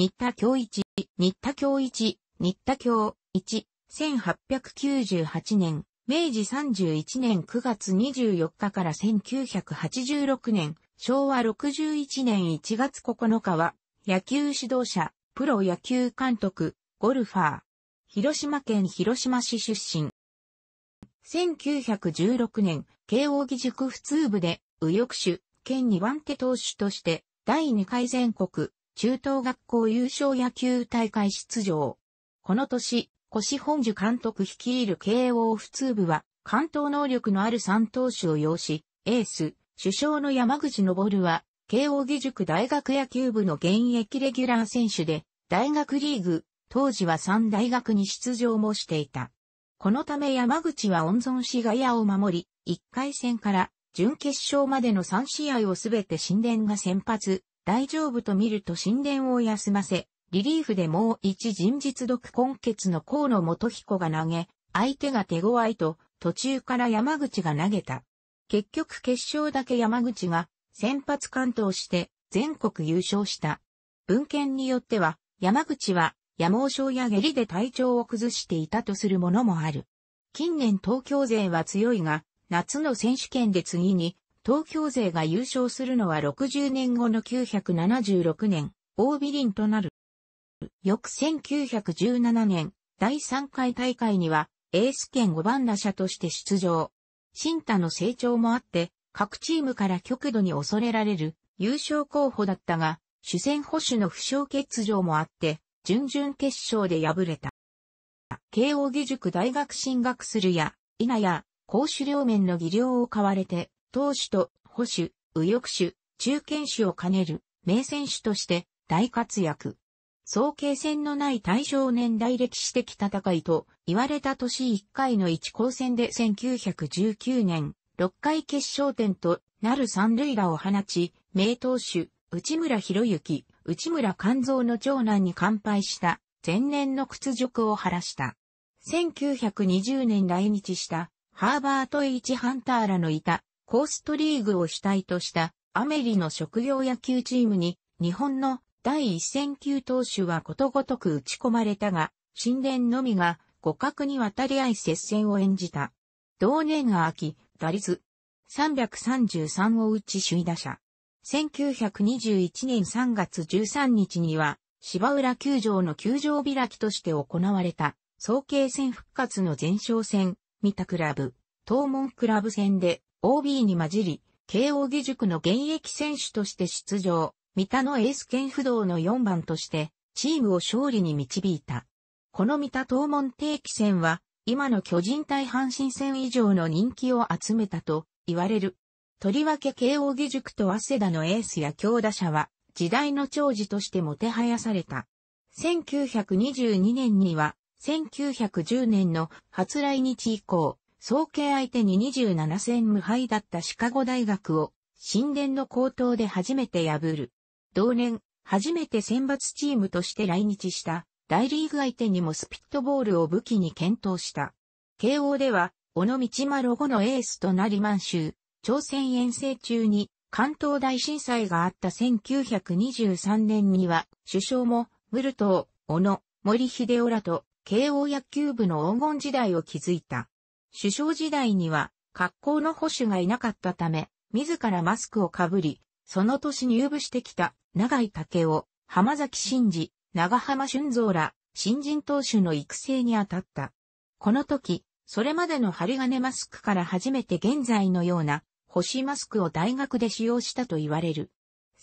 新田京一、新田京一、新田京一、1898年、明治31年9月24日から1986年、昭和61年1月9日は、野球指導者、プロ野球監督、ゴルファー。広島県広島市出身。1916年、慶応義塾普通部で、右翼手、県2番手投手として、第2回全国中等学校優勝野球大会出場。この年、越本樹監督率いる慶応普通部は、関東能力のある三投手を要し、エース、首相の山口昇は、慶応義塾大学野球部の現役レギュラー選手で、大学リーグ、当時は3大学に出場もしていた。このため山口は温存し外野を守り、1回戦から準決勝までの3試合をすべて神殿が先発、大丈夫と見ると神殿を休ませ、リリーフでもう一人実独根結の河野元彦が投げ、相手が手強いと、途中から山口が投げた。結局決勝だけ山口が、先発完投して、全国優勝した。文献によっては、山口は、野毛症や下痢で体調を崩していたとするものもある。近年東京勢は強いが、夏の選手権で次に、東京勢が優勝するのは60年後の976年、大ビリンとなる。翌1917年、第3回大会には、エース兼5番打者として出場。新太の成長もあって、各チームから極度に恐れられる優勝候補だったが、主戦保守の負傷欠場もあって、準々決勝で敗れた。慶応義塾大学進学するや、否や、公主両面の技量を買われて、投手と保守、右翼手、中堅手を兼ねる名選手として大活躍。総形戦のない対象年代歴史的戦いと言われた年1回の1高戦で1919年6回決勝点となる三塁打を放ち、名投手、内村博之、内村勘蔵の長男に乾杯した前年の屈辱を晴らした。1920年来日したハーバートイチハンターらのいたコーストリーグを主体としたアメリの職業野球チームに日本の第一戦級投手はことごとく打ち込まれたが、神殿のみが互角に渡り合い接戦を演じた。同年秋、打率333を打ち首位打者。1921年3月13日には、芝浦球場の球場開きとして行われた、総慶戦復活の前哨戦、三田クラブ、東門クラブ戦で、OB に混じり、慶応義塾の現役選手として出場、三田のエース兼不動の4番として、チームを勝利に導いた。この三田東門定期戦は、今の巨人対阪神戦以上の人気を集めたと言われる。とりわけ慶応義塾と早稲田のエースや強打者は、時代の長寿としてもてはやされた。1922年には、1910年の初来日以降、総計相手に27戦無敗だったシカゴ大学を、神殿の高等で初めて破る。同年、初めて選抜チームとして来日した、大リーグ相手にもスピットボールを武器に検討した。慶応では、小野道丸後のエースとなり満州、朝鮮遠征中に関東大震災があった1923年には、首相も、ムルトー、小野、森秀夫らと、慶応野球部の黄金時代を築いた。首相時代には、格好の保守がいなかったため、自らマスクをかぶり、その年入部してきた、長井武雄、浜崎真治、長浜俊蔵ら、新人投手の育成にあたった。この時、それまでの針金マスクから初めて現在のような、星マスクを大学で使用したと言われる。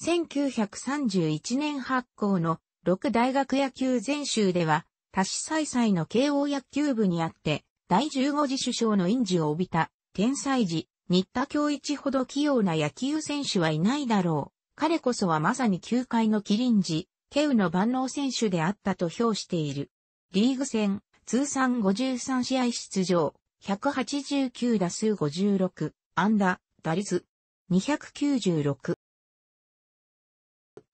1931年発行の六大学野球全集では、多子再々の慶応野球部にあって、第15次首相の印字を帯びた、天才児、新田京一ほど器用な野球選手はいないだろう。彼こそはまさに球界の麒麟児、ケウの万能選手であったと評している。リーグ戦、通算53試合出場、189打数56、安打、打率、296。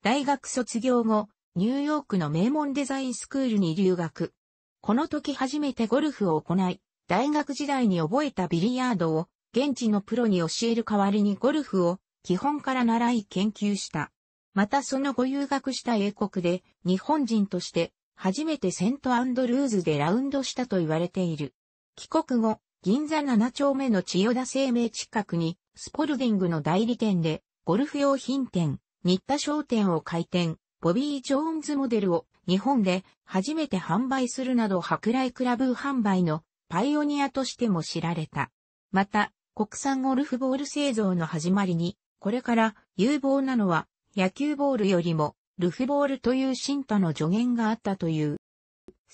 大学卒業後、ニューヨークの名門デザインスクールに留学。この時初めてゴルフを行い、大学時代に覚えたビリヤードを現地のプロに教える代わりにゴルフを基本から習い研究した。またその後留学した英国で日本人として初めてセントアンドルーズでラウンドしたと言われている。帰国後、銀座7丁目の千代田生命近くにスポルディングの代理店でゴルフ用品店、新田商店を開店。ボビー・ジョーンズモデルを日本で初めて販売するなど博来クラブ販売のパイオニアとしても知られた。また、国産ゴルフボール製造の始まりに、これから有望なのは野球ボールよりもルフボールという進化の助言があったという。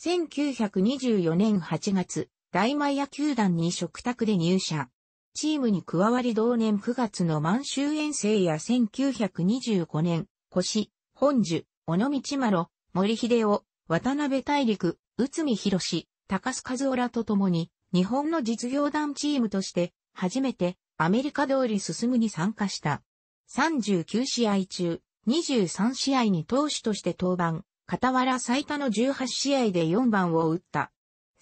1924年8月、大前野球団に食卓で入社。チームに加わり同年9月の満州遠征や1925年、腰、本樹、尾道丸、森秀夫、渡辺大陸、内海博士、高須和夫らと共に、日本の実業団チームとして、初めてアメリカ通り進むに参加した。39試合中、23試合に投手として登板、傍ら最多の18試合で4番を打った。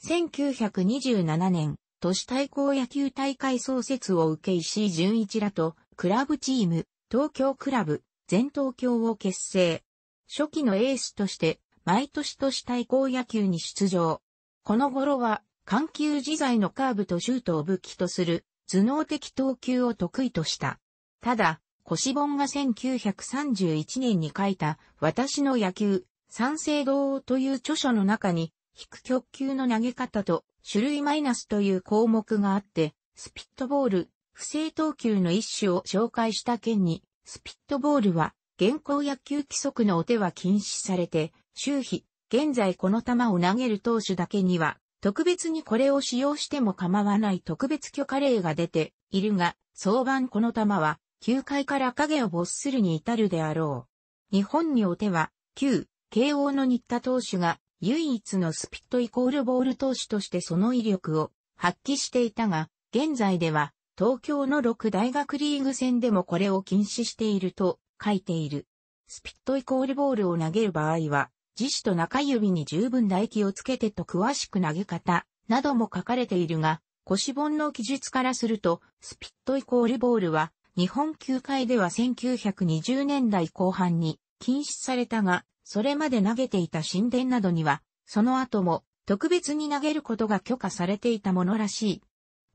1927年、都市対抗野球大会創設を受け石井純一らと、クラブチーム、東京クラブ、全東京を結成。初期のエースとして、毎年都市対抗野球に出場。この頃は、緩急自在のカーブとシュートを武器とする、頭脳的投球を得意とした。ただ、腰本が1931年に書いた、私の野球、三成堂という著書の中に、低曲球の投げ方と、種類マイナスという項目があって、スピットボール、不正投球の一種を紹介した件にスピットボールは、現行野球規則のお手は禁止されて、周比、現在この球を投げる投手だけには、特別にこれを使用しても構わない特別許可令が出ているが、早晩この球は、球界から影を没するに至るであろう。日本にお手は、旧、慶応の新田投手が、唯一のスピットイコールボール投手としてその威力を発揮していたが、現在では、東京の6大学リーグ戦でもこれを禁止していると書いている。スピットイコールボールを投げる場合は、自主と中指に十分唾液をつけてと詳しく投げ方なども書かれているが、腰本の記述からすると、スピットイコールボールは、日本球界では1920年代後半に禁止されたが、それまで投げていた神殿などには、その後も特別に投げることが許可されていたものらしい。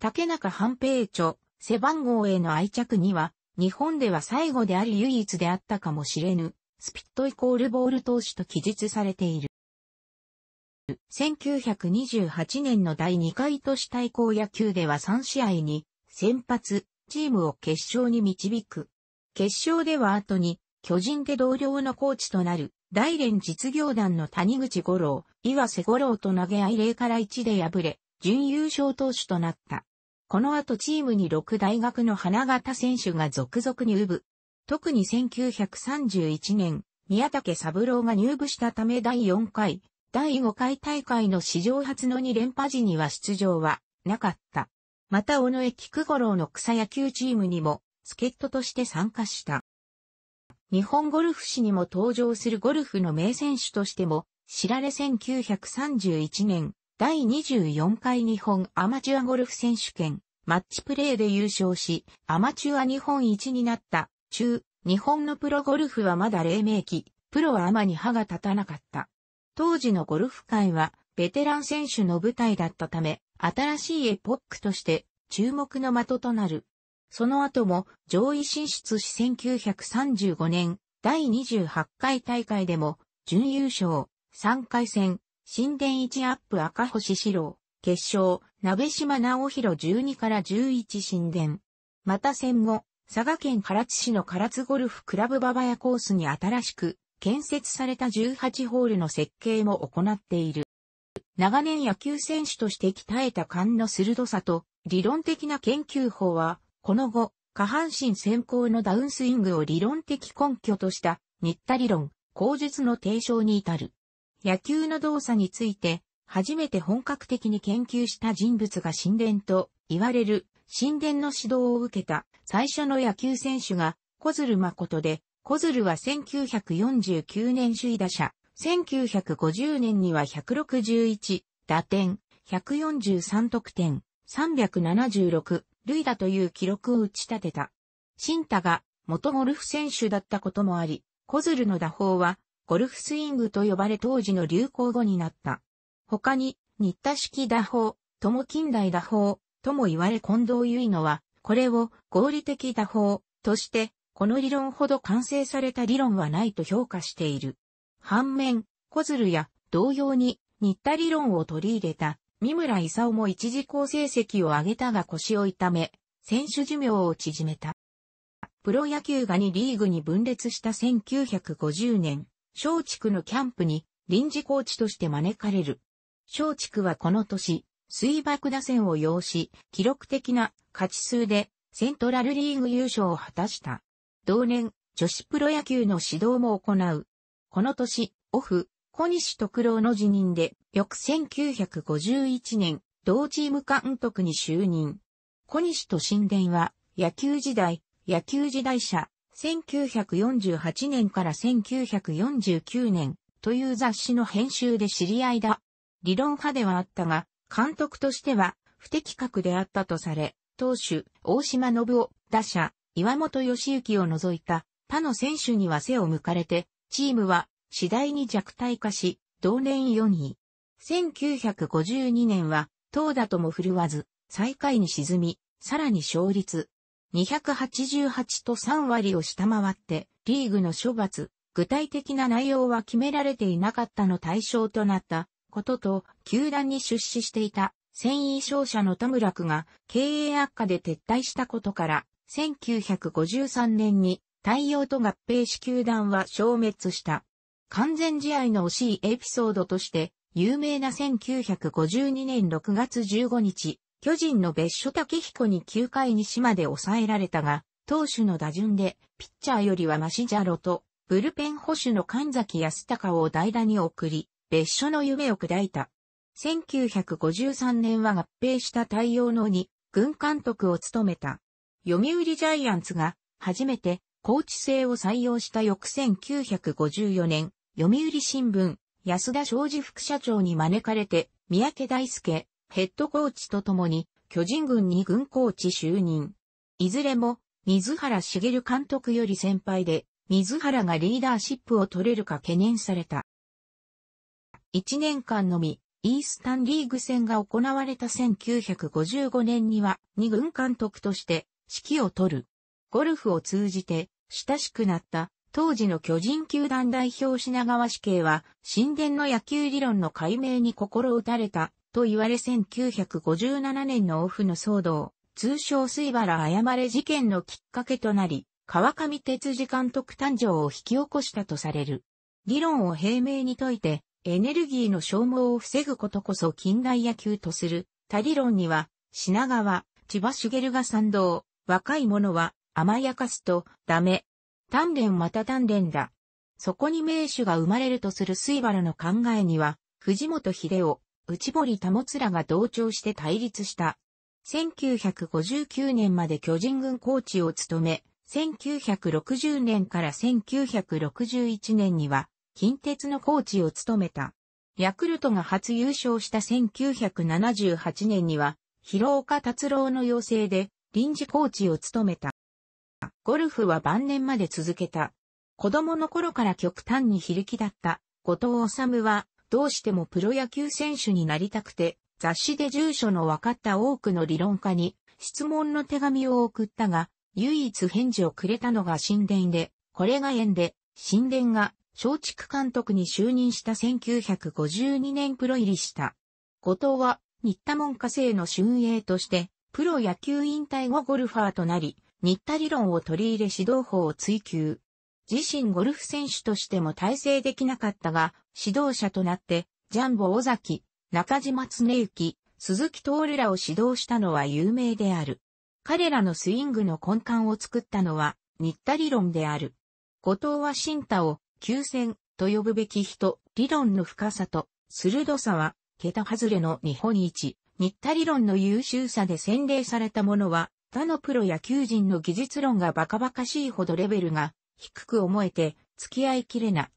竹中半平著、背番号への愛着には、日本では最後であり唯一であったかもしれぬ、スピットイコールボール投手と記述されている。1928年の第2回都市対抗野球では3試合に先発、チームを決勝に導く。決勝では後に巨人で同僚のコーチとなる大連実業団の谷口五郎、岩瀬五郎と投げ合い0から1で敗れ、準優勝投手となった。この後チームに6大学の花形選手が続々入部。特に1931年、宮武三郎が入部したため第4回、第5回大会の史上初の2連覇時には出場はなかった。また、尾上菊五郎の草野球チームにも、助っ人として参加した。日本ゴルフ史にも登場するゴルフの名選手としても、知られ1931年、第24回日本アマチュアゴルフ選手権、マッチプレーで優勝し、アマチュア日本一になった。中、日本のプロゴルフはまだ黎明期、プロはあまり歯が立たなかった。当時のゴルフ界は、ベテラン選手の舞台だったため、新しいエポックとして、注目の的となる。その後も、上位進出し1935年、第28回大会でも、準優勝、3回戦、新殿一アップ赤星四郎、決勝、鍋島直弘12から11神殿。また戦後、佐賀県唐津市の唐津ゴルフクラブ馬場屋コースに新しく建設された18ホールの設計も行っている。長年野球選手として鍛えた勘の鋭さと理論的な研究法は、この後、下半身先行のダウンスイングを理論的根拠とした、日田理論、口述の提唱に至る。野球の動作について、初めて本格的に研究した人物が神殿と言われる、神殿の指導を受けた最初の野球選手が小鶴誠で、小鶴は1949年首位打者、1950年には161打点、143得点、376塁打という記録を打ち立てた。新太が元ゴルフ選手だったこともあり、小鶴の打法はゴルフスイングと呼ばれ当時の流行語になった。他に、新田式打法、とも近代打法、とも言われ近藤結乃は、これを合理的打法として、この理論ほど完成された理論はないと評価している。反面、小鶴や同様に、新田理論を取り入れた、三村勲も一時好成績を上げたが腰を痛め、選手寿命を縮めた。プロ野球が2リーグに分裂した1950年、松竹のキャンプに臨時コーチとして招かれる。松竹はこの年、水爆打線を要し、記録的な勝ち数でセントラルリーグ優勝を果たした。同年、女子プロ野球の指導も行う。この年、オフ、小西徳郎の辞任で、翌1951年、同チーム監督に就任。小西と神殿は、野球時代、野球時代社、1948年から1949年という雑誌の編集で知り合いだ。理論派ではあったが、監督としては不適格であったとされ、投手、大島信夫、打者、岩本義行を除いた他の選手には背を向かれて、チームは次第に弱体化し、同年4位。1952年は、投打とも振るわず、最下位に沈み、さらに勝率。288と3割を下回って、リーグの処罰、具体的な内容は決められていなかったの対象となった、ことと、球団に出資していた、繊維商社の田村区が経営悪化で撤退したことから、1953年に太陽と合併し球団は消滅した。完全試合の惜しいエピソードとして、有名な1952年6月15日、巨人の別所武彦に9回に島で抑えられたが、投手の打順で、ピッチャーよりはマシジャロと、ブルペン保守の神崎康隆を代打に送り、別所の夢を砕いた。1953年は合併した太陽の2、軍監督を務めた。読売ジャイアンツが初めてコーチ制を採用した翌1954年、読売新聞、安田昌司副社長に招かれて、三宅大輔、ヘッドコーチと共に、巨人軍に軍コーチ就任。いずれも、水原茂監督より先輩で、水原がリーダーシップを取れるか懸念された。1年間のみ、イースタンリーグ戦が行われた1955年には2軍監督として指揮を取る。ゴルフを通じて親しくなった当時の巨人球団代表品川死刑は神殿の野球理論の解明に心打たれたと言われ1957年のオフの騒動、通称水原誤れ事件のきっかけとなり、川上哲司監督誕生を引き起こしたとされる。理論を平明に説いて、エネルギーの消耗を防ぐことこそ近代野球とする、他理論には、品川、千葉茂が賛同、若い者は甘やかすとダメ。鍛錬また鍛錬だ。そこに名手が生まれるとする水原の考えには、藤本秀夫、内堀保つらが同調して対立した。1959年まで巨人軍コーチを務め、1960年から1961年には近鉄のコーチを務めた。ヤクルトが初優勝した1978年には、広岡達郎の要請で臨時コーチを務めた。ゴルフは晩年まで続けた。子供の頃から極端に非力だった後藤治は、どうしてもプロ野球選手になりたくて、雑誌で住所の分かった多くの理論家に質問の手紙を送ったが、唯一返事をくれたのが神殿で、これが縁で、神殿が松竹監督に就任した1952年プロ入りした。後藤は、新田門下生の春英として、プロ野球引退後ゴルファーとなり、新田理論を取り入れ指導法を追求。自身ゴルフ選手としても体制できなかったが、指導者となって、ジャンボ尾崎、中島恒幸、鈴木徹らを指導したのは有名である。彼らのスイングの根幹を作ったのは、新田理論である。後藤は新太を急戦と呼ぶべき人、理論の深さと、鋭さは、桁外れの日本一、新田理論の優秀さで洗礼されたものは、他のプロ野球人の技術論がバカバカしいほどレベルが低く思えて付き合いきれな。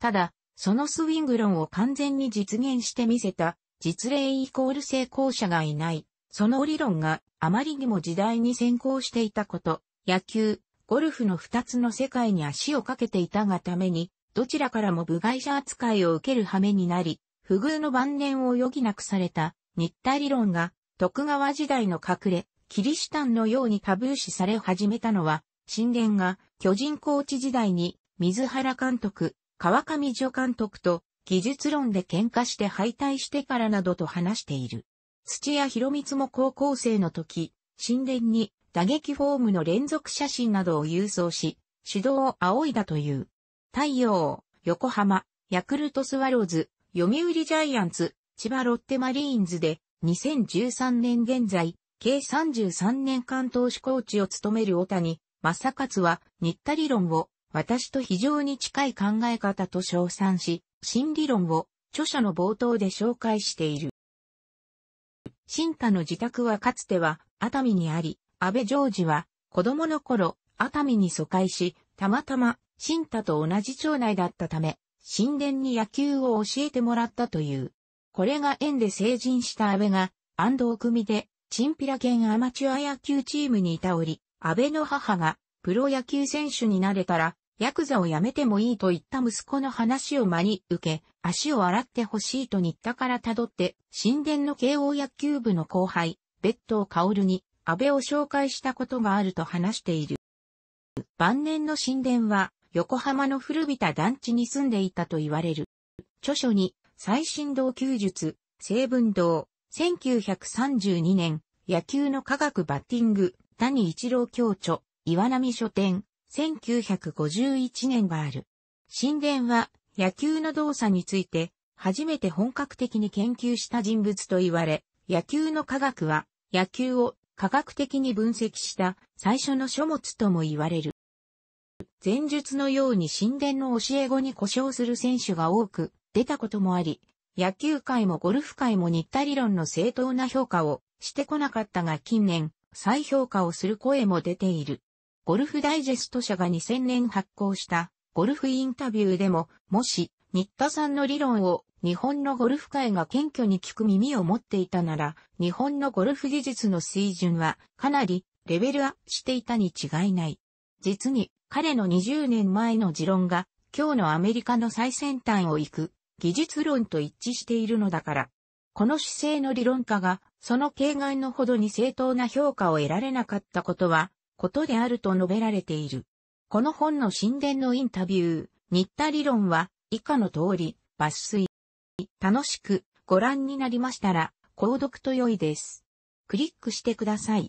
ただ、そのスウィング論を完全に実現してみせた、実例イコール成功者がいない。その理論があまりにも時代に先行していたこと、野球、ゴルフの二つの世界に足をかけていたがために、どちらからも部外者扱いを受ける羽目になり、不遇の晩年を余儀なくされた、日体理論が、徳川時代の隠れ、キリシタンのようにタブー視され始めたのは、神殿が巨人コーチ時代に水原監督、川上助監督と技術論で喧嘩して敗退してからなどと話している。土屋博光も高校生の時、神殿に打撃フォームの連続写真などを郵送し、指導を仰いだという。太陽、横浜、ヤクルトスワローズ、読売ジャイアンツ、千葉ロッテマリーンズで、2013年現在、計33年間投手コーチを務める大谷、正勝は、新田理論を、私と非常に近い考え方と称賛し、新理論を、著者の冒頭で紹介している。新田の自宅はかつては、熱海にあり、安倍常時は、子供の頃、熱海に疎開し、たまたま、新太と同じ町内だったため、神殿に野球を教えてもらったという。これが縁で成人した安倍が、安藤組で、チンピラ県アマチュア野球チームにいたおり、安倍の母が、プロ野球選手になれたら、ヤクザを辞めてもいいと言った息子の話を真に受け、足を洗ってほしいと日田から辿って、神殿の慶応野球部の後輩、別当薫に、安倍を紹介したことがあると話している。晩年の神殿は、横浜の古びた団地に住んでいたと言われる。著書に、最新道球術、成分道、1932年、野球の科学バッティング、谷一郎教著、岩波書店、1951年がある。神殿は、野球の動作について、初めて本格的に研究した人物と言われ、野球の科学は、野球を科学的に分析した最初の書物とも言われる。前述のように神殿の教え子に故障する選手が多く出たこともあり、野球界もゴルフ界も日田理論の正当な評価をしてこなかったが近年再評価をする声も出ている。ゴルフダイジェスト社が2000年発行したゴルフインタビューでも、もし新田さんの理論を日本のゴルフ界が謙虚に聞く耳を持っていたなら、日本のゴルフ技術の水準はかなりレベルアップしていたに違いない。実に彼の20年前の持論が今日のアメリカの最先端を行く技術論と一致しているのだから。この姿勢の理論家がその形骸のほどに正当な評価を得られなかったことは、ことであると述べられている。この本の神殿のインタビュー、新田理論は、以下の通り、抜粋。楽しくご覧になりましたら、購読と良いです。クリックしてください。